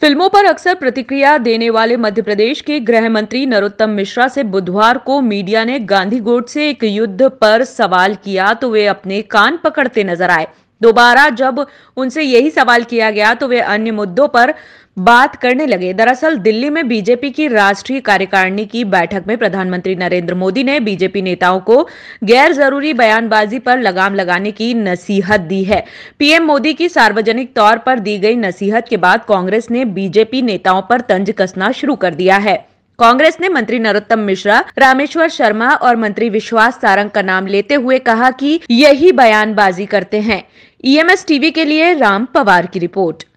फिल्मों पर अक्सर प्रतिक्रिया देने वाले मध्य प्रदेश के गृह मंत्री नरोत्तम मिश्रा से बुधवार को मीडिया ने गांधी गोट से एक युद्ध पर सवाल किया तो वे अपने कान पकड़ते नजर आए दोबारा जब उनसे यही सवाल किया गया तो वे अन्य मुद्दों पर बात करने लगे दरअसल दिल्ली में बीजेपी की राष्ट्रीय कार्यकारिणी की बैठक में प्रधानमंत्री नरेंद्र मोदी ने बीजेपी नेताओं को गैर जरूरी बयानबाजी पर लगाम लगाने की नसीहत दी है पीएम मोदी की सार्वजनिक तौर पर दी गई नसीहत के बाद कांग्रेस ने बीजेपी नेताओं पर तंज कसना शुरू कर दिया है कांग्रेस ने मंत्री नरोत्तम मिश्रा रामेश्वर शर्मा और मंत्री विश्वास सारंग का नाम लेते हुए कहा कि यही बयानबाजी करते हैं ईएमएस e टीवी के लिए राम पवार की रिपोर्ट